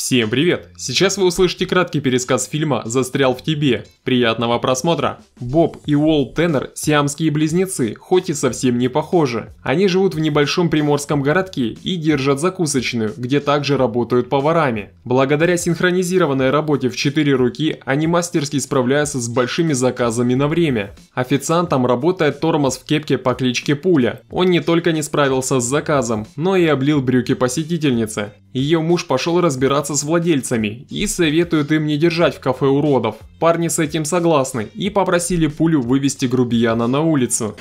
Всем привет! Сейчас вы услышите краткий пересказ фильма «Застрял в тебе». Приятного просмотра! Боб и Уолл Теннер – сиамские близнецы, хоть и совсем не похожи. Они живут в небольшом приморском городке и держат закусочную, где также работают поварами. Благодаря синхронизированной работе в четыре руки, они мастерски справляются с большими заказами на время. Официантом работает тормоз в кепке по кличке Пуля. Он не только не справился с заказом, но и облил брюки посетительницы. Ее муж пошел разбираться с владельцами и советует им не держать в кафе уродов. Парни с этим согласны и попросили пулю вывести грубияна на улицу.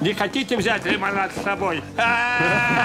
Не хотите взять лимонад с собой?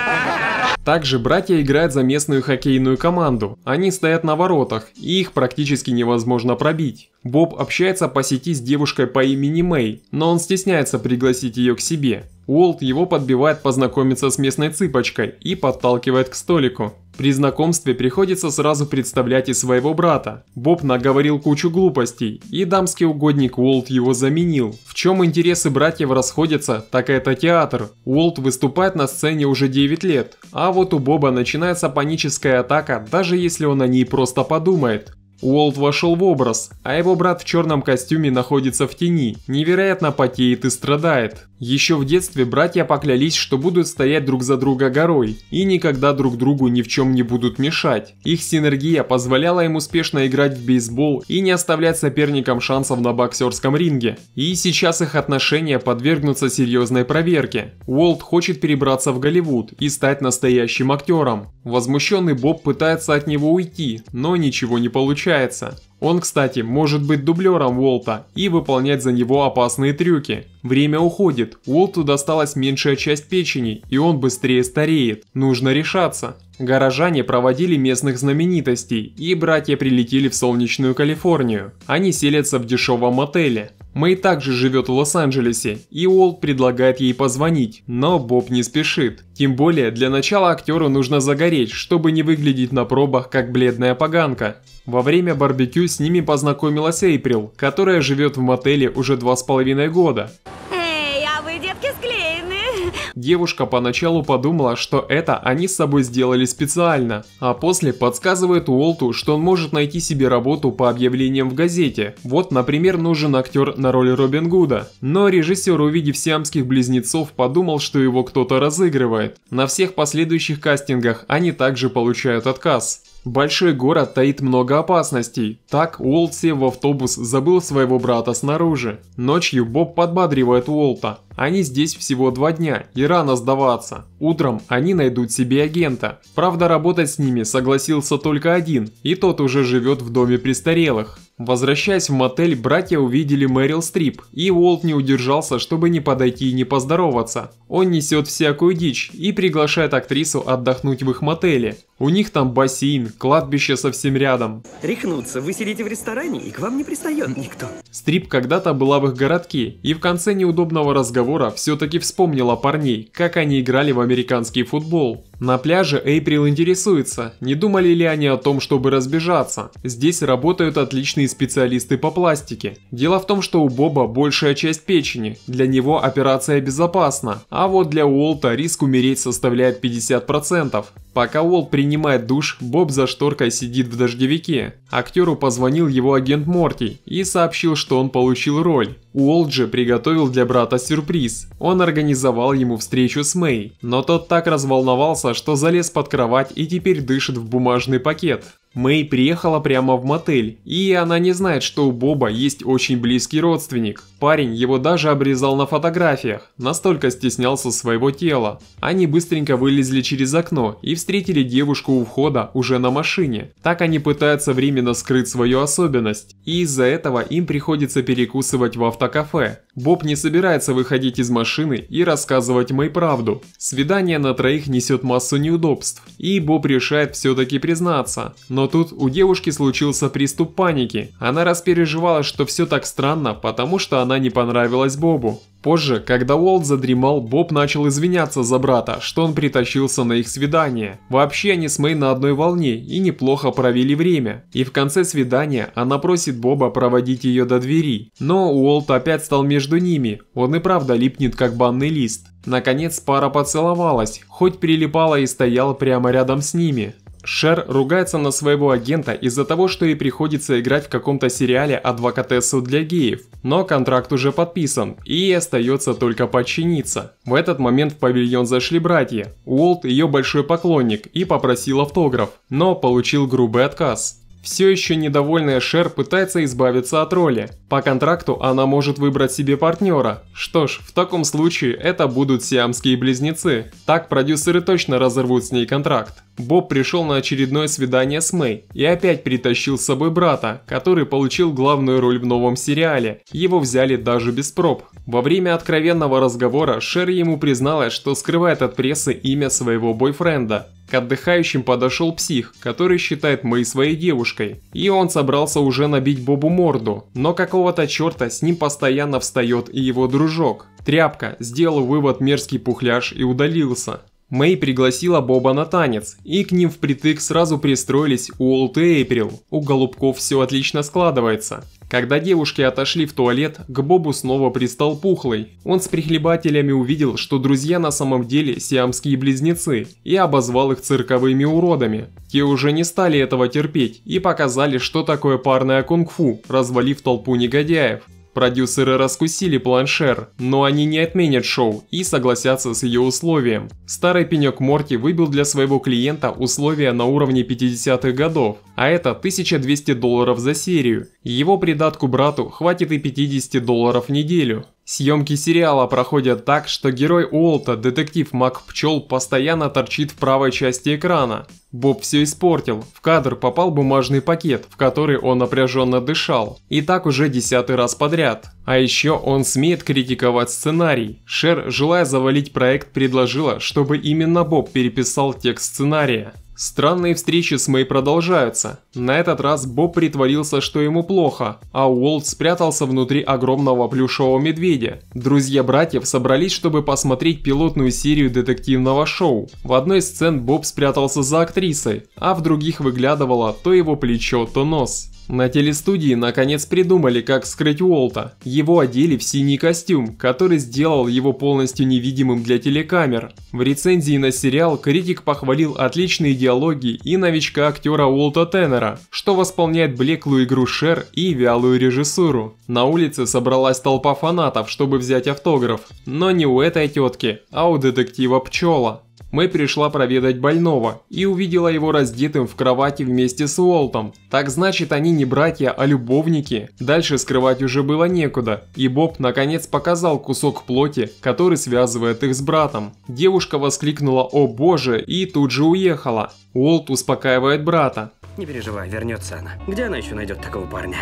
Также братья играют за местную хоккейную команду. Они стоят на воротах, и их практически невозможно пробить. Боб общается по сети с девушкой по имени Мэй, но он стесняется пригласить ее к себе. Уолт его подбивает познакомиться с местной цыпочкой и подталкивает к столику. При знакомстве приходится сразу представлять и своего брата. Боб наговорил кучу глупостей, и дамский угодник Уолт его заменил. В чем интересы братьев расходятся, так это театр. Уолт выступает на сцене уже 9 лет, а вот у Боба начинается паническая атака, даже если он о ней просто подумает. Уолт вошел в образ, а его брат в черном костюме находится в тени, невероятно потеет и страдает. Еще в детстве братья поклялись, что будут стоять друг за друга горой и никогда друг другу ни в чем не будут мешать. Их синергия позволяла им успешно играть в бейсбол и не оставлять соперникам шансов на боксерском ринге. И сейчас их отношения подвергнутся серьезной проверке. Уолт хочет перебраться в Голливуд и стать настоящим актером. Возмущенный Боб пытается от него уйти, но ничего не получается получается. Он, кстати, может быть дублером Уолта и выполнять за него опасные трюки. Время уходит, Уолту досталась меньшая часть печени, и он быстрее стареет. Нужно решаться. Горожане проводили местных знаменитостей, и братья прилетели в солнечную Калифорнию. Они селятся в дешевом отеле. Мэй также живет в Лос-Анджелесе, и Уолт предлагает ей позвонить, но Боб не спешит. Тем более, для начала актеру нужно загореть, чтобы не выглядеть на пробах как бледная поганка. Во время барбекю с ними познакомилась Эйприл, которая живет в мотеле уже два с половиной года. Эй, а вы, детки, склеены? Девушка поначалу подумала, что это они с собой сделали специально, а после подсказывает Уолту, что он может найти себе работу по объявлениям в газете. Вот, например, нужен актер на роль Робин Гуда. Но режиссер, увидев сиамских близнецов, подумал, что его кто-то разыгрывает. На всех последующих кастингах они также получают отказ. Большой город таит много опасностей. Так, Уолт, сев в автобус, забыл своего брата снаружи. Ночью Боб подбадривает Уолта. Они здесь всего два дня, и рано сдаваться. Утром они найдут себе агента. Правда, работать с ними согласился только один, и тот уже живет в доме престарелых. Возвращаясь в мотель, братья увидели Мэрил Стрип, и Уолт не удержался, чтобы не подойти и не поздороваться. Он несет всякую дичь и приглашает актрису отдохнуть в их мотеле. У них там бассейн, кладбище совсем рядом. Рехнуться, вы сидите в ресторане, и к вам не пристает никто. Стрип когда-то была в их городке, и в конце неудобного разговора все-таки вспомнила парней, как они играли в американский футбол. На пляже Эйприл интересуется, не думали ли они о том, чтобы разбежаться. Здесь работают отличные специалисты по пластике. Дело в том, что у Боба большая часть печени, для него операция безопасна, а вот для Уолта риск умереть составляет 50%. Пока Уолл принимает душ, Боб за шторкой сидит в дождевике. Актеру позвонил его агент Морти и сообщил, что он получил роль. Уолл же приготовил для брата сюрприз. Он организовал ему встречу с Мэй, но тот так разволновался, что залез под кровать и теперь дышит в бумажный пакет. Мэй приехала прямо в мотель, и она не знает, что у Боба есть очень близкий родственник. Парень его даже обрезал на фотографиях, настолько стеснялся своего тела. Они быстренько вылезли через окно и встретили девушку у входа уже на машине. Так они пытаются временно скрыть свою особенность, и из-за этого им приходится перекусывать в автокафе. Боб не собирается выходить из машины и рассказывать Мэй правду. Свидание на троих несет массу неудобств, и Боб решает все-таки признаться, но но тут у девушки случился приступ паники. Она распереживала, что все так странно, потому что она не понравилась Бобу. Позже, когда Уолт задремал, Боб начал извиняться за брата, что он притащился на их свидание. Вообще они с Мэй на одной волне и неплохо провели время. И в конце свидания она просит Боба проводить ее до двери. Но Уолт опять стал между ними, он и правда липнет как банный лист. Наконец пара поцеловалась, хоть прилипала и стояла прямо рядом с ними. Шер ругается на своего агента из-за того, что ей приходится играть в каком-то сериале адвокатессу для геев, но контракт уже подписан, и ей остается только подчиниться. В этот момент в павильон зашли братья. Уолт ее большой поклонник и попросил автограф, но получил грубый отказ. Все еще недовольная Шер пытается избавиться от роли. По контракту она может выбрать себе партнера. Что ж, в таком случае это будут сиамские близнецы. Так продюсеры точно разорвут с ней контракт. Боб пришел на очередное свидание с Мэй и опять притащил с собой брата, который получил главную роль в новом сериале. Его взяли даже без проб. Во время откровенного разговора Шерри ему призналась, что скрывает от прессы имя своего бойфренда. К отдыхающим подошел псих, который считает Мэй своей девушкой. И он собрался уже набить Бобу морду, но какого-то черта с ним постоянно встает и его дружок. Тряпка сделал вывод мерзкий пухляж и удалился. Мэй пригласила Боба на танец, и к ним впритык сразу пристроились Уолт и Эйприл. У голубков все отлично складывается. Когда девушки отошли в туалет, к Бобу снова пристал Пухлый. Он с прихлебателями увидел, что друзья на самом деле сиамские близнецы, и обозвал их цирковыми уродами. Те уже не стали этого терпеть и показали, что такое парное кунг-фу, развалив толпу негодяев. Продюсеры раскусили планшер, но они не отменят шоу и согласятся с ее условием. Старый пенек Морти выбил для своего клиента условия на уровне 50-х годов, а это 1200 долларов за серию. Его придатку брату хватит и 50 долларов в неделю. Съемки сериала проходят так, что герой Уолта, детектив Мак Пчел, постоянно торчит в правой части экрана. Боб все испортил, в кадр попал бумажный пакет, в который он напряженно дышал. И так уже десятый раз подряд. А еще он смеет критиковать сценарий. Шер, желая завалить проект, предложила, чтобы именно Боб переписал текст сценария. Странные встречи с Мэй продолжаются. На этот раз Боб притворился, что ему плохо, а Уолт спрятался внутри огромного плюшевого медведя. Друзья братьев собрались, чтобы посмотреть пилотную серию детективного шоу. В одной из сцен Боб спрятался за актрисой, а в других выглядывало то его плечо, то нос. На телестудии наконец придумали, как скрыть Уолта. Его одели в синий костюм, который сделал его полностью невидимым для телекамер. В рецензии на сериал критик похвалил отличные диалоги и новичка актера Уолта Теннера, что восполняет блеклую игру Шер и вялую режиссуру. На улице собралась толпа фанатов, чтобы взять автограф, но не у этой тетки, а у детектива Пчела. Мэй пришла проведать больного и увидела его раздетым в кровати вместе с Уолтом. Так значит, они не братья, а любовники. Дальше скрывать уже было некуда, и Боб наконец показал кусок плоти, который связывает их с братом. Девушка воскликнула «О боже!» и тут же уехала. Уолт успокаивает брата. «Не переживай, вернется она. Где она еще найдет такого парня?»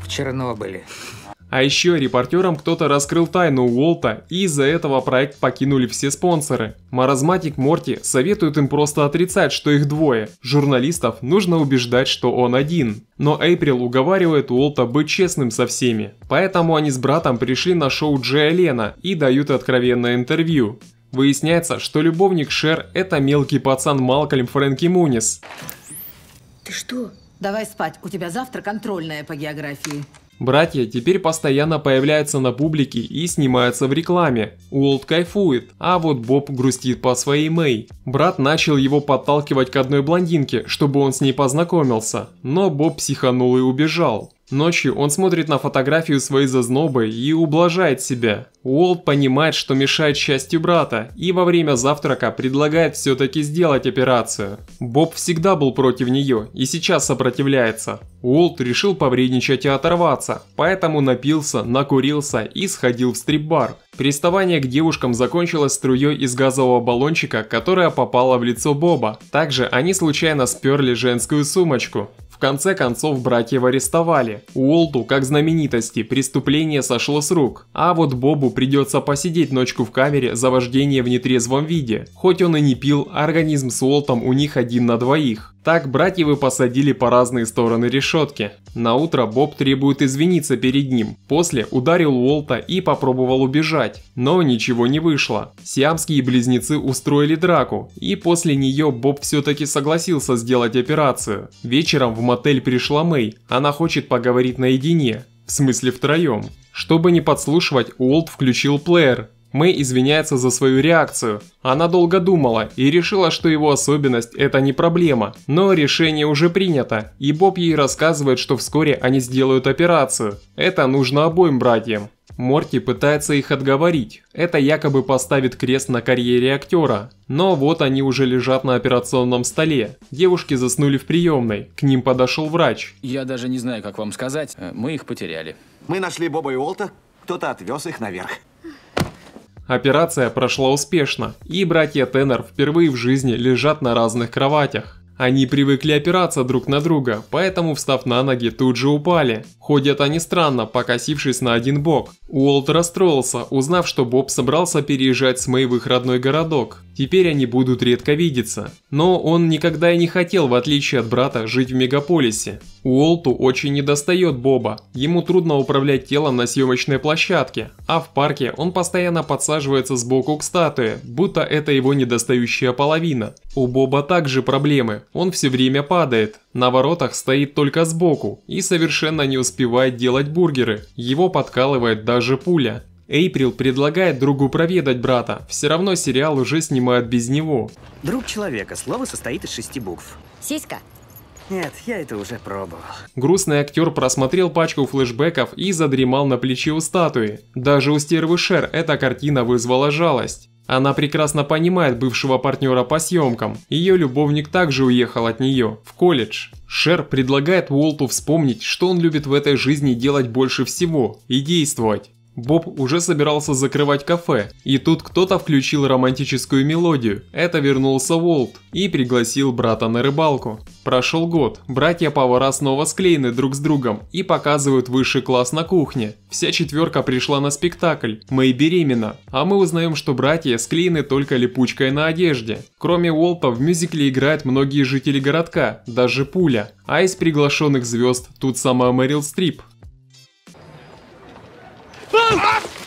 «В Чернобыле», а еще репортерам кто-то раскрыл тайну Уолта, и из-за этого проект покинули все спонсоры. Маразматик Морти советует им просто отрицать, что их двое. Журналистов нужно убеждать, что он один. Но Эйприл уговаривает Уолта быть честным со всеми. Поэтому они с братом пришли на шоу Джея Лена и дают откровенное интервью. Выясняется, что любовник Шер – это мелкий пацан Малкольм Фрэнки Мунис. Ты что? Давай спать, у тебя завтра контрольная по географии. Братья теперь постоянно появляются на публике и снимаются в рекламе. Уолт кайфует, а вот Боб грустит по своей Мэй. Брат начал его подталкивать к одной блондинке, чтобы он с ней познакомился, но Боб психанул и убежал. Ночью он смотрит на фотографию своей зазнобы и ублажает себя. Уолт понимает, что мешает счастью брата, и во время завтрака предлагает все-таки сделать операцию. Боб всегда был против нее и сейчас сопротивляется. Уолт решил повредничать и оторваться, поэтому напился, накурился и сходил в стрип-бар. Приставание к девушкам закончилось струей из газового баллончика, которая попала в лицо Боба. Также они случайно сперли женскую сумочку. В конце концов, братьев арестовали. Уолту, как знаменитости, преступление сошло с рук. А вот Бобу придется посидеть ночку в камере за вождение в нетрезвом виде. Хоть он и не пил, организм с Уолтом у них один на двоих. Так братьевы посадили по разные стороны решетки. На утро Боб требует извиниться перед ним. После ударил Уолта и попробовал убежать, но ничего не вышло. Сиамские близнецы устроили драку, и после нее Боб все-таки согласился сделать операцию. Вечером в мотель пришла Мэй, она хочет поговорить наедине. В смысле втроем. Чтобы не подслушивать, Уолт включил плеер, Мэй извиняется за свою реакцию. Она долго думала и решила, что его особенность – это не проблема. Но решение уже принято, и Боб ей рассказывает, что вскоре они сделают операцию. Это нужно обоим братьям. Морти пытается их отговорить. Это якобы поставит крест на карьере актера. Но вот они уже лежат на операционном столе. Девушки заснули в приемной. К ним подошел врач. Я даже не знаю, как вам сказать. Э, мы их потеряли. Мы нашли Боба и Уолта. Кто-то отвез их наверх. Операция прошла успешно, и братья Теннер впервые в жизни лежат на разных кроватях. Они привыкли опираться друг на друга, поэтому, встав на ноги, тут же упали. Ходят они странно, покосившись на один бок. Уолт расстроился, узнав, что Боб собрался переезжать с Мэй в их родной городок. Теперь они будут редко видеться. Но он никогда и не хотел, в отличие от брата, жить в мегаполисе. Уолту очень недостает Боба, ему трудно управлять телом на съемочной площадке, а в парке он постоянно подсаживается сбоку к статуе, будто это его недостающая половина. У Боба также проблемы, он все время падает, на воротах стоит только сбоку и совершенно не успевает делать бургеры, его подкалывает даже пуля. Эйприл предлагает другу проведать брата, все равно сериал уже снимают без него. Друг человека, слово состоит из шести букв. Сиська, нет, я это уже пробовал. Грустный актер просмотрел пачку флешбеков и задремал на плече у статуи. Даже у стервы Шер эта картина вызвала жалость. Она прекрасно понимает бывшего партнера по съемкам. Ее любовник также уехал от нее, в колледж. Шер предлагает Уолту вспомнить, что он любит в этой жизни делать больше всего, и действовать. Боб уже собирался закрывать кафе, и тут кто-то включил романтическую мелодию. Это вернулся Уолт и пригласил брата на рыбалку. Прошел год, братья-повара снова склеены друг с другом и показывают высший класс на кухне. Вся четверка пришла на спектакль «Мэй беременна», а мы узнаем, что братья склеены только липучкой на одежде. Кроме Уолта в мюзикле играют многие жители городка, даже Пуля. А из приглашенных звезд тут сама Мэрил Стрип. Move! Ah!